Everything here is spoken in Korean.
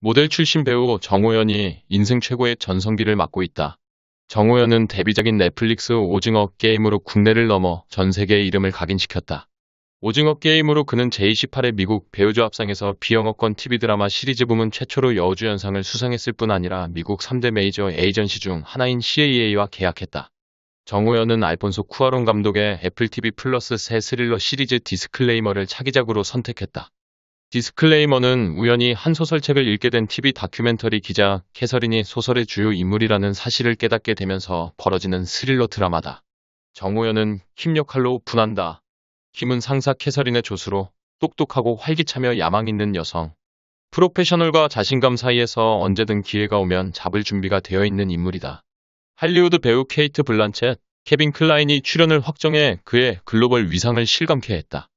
모델 출신 배우 정호연이 인생 최고의 전성기를 맞고 있다. 정호연은 데뷔작인 넷플릭스 오징어 게임으로 국내를 넘어 전 세계의 이름을 각인시켰다. 오징어 게임으로 그는 제28회 미국 배우조 합상에서 비영어권 TV 드라마 시리즈 부문 최초로 여우주연상을 수상했을 뿐 아니라 미국 3대 메이저 에이전시 중 하나인 CAA와 계약했다. 정호연은 알폰소 쿠아론 감독의 애플 TV 플러스 새 스릴러 시리즈 디스클레이머를 차기작으로 선택했다. 디스클레이머는 우연히 한 소설책을 읽게 된 TV 다큐멘터리 기자 캐서린이 소설의 주요 인물이라는 사실을 깨닫게 되면서 벌어지는 스릴러 드라마다. 정우연은힘 역할로 분한다. 킴은 상사 캐서린의 조수로 똑똑하고 활기차며 야망 있는 여성. 프로페셔널과 자신감 사이에서 언제든 기회가 오면 잡을 준비가 되어 있는 인물이다. 할리우드 배우 케이트 블란쳇, 케빈 클라인이 출연을 확정해 그의 글로벌 위상을 실감케 했다.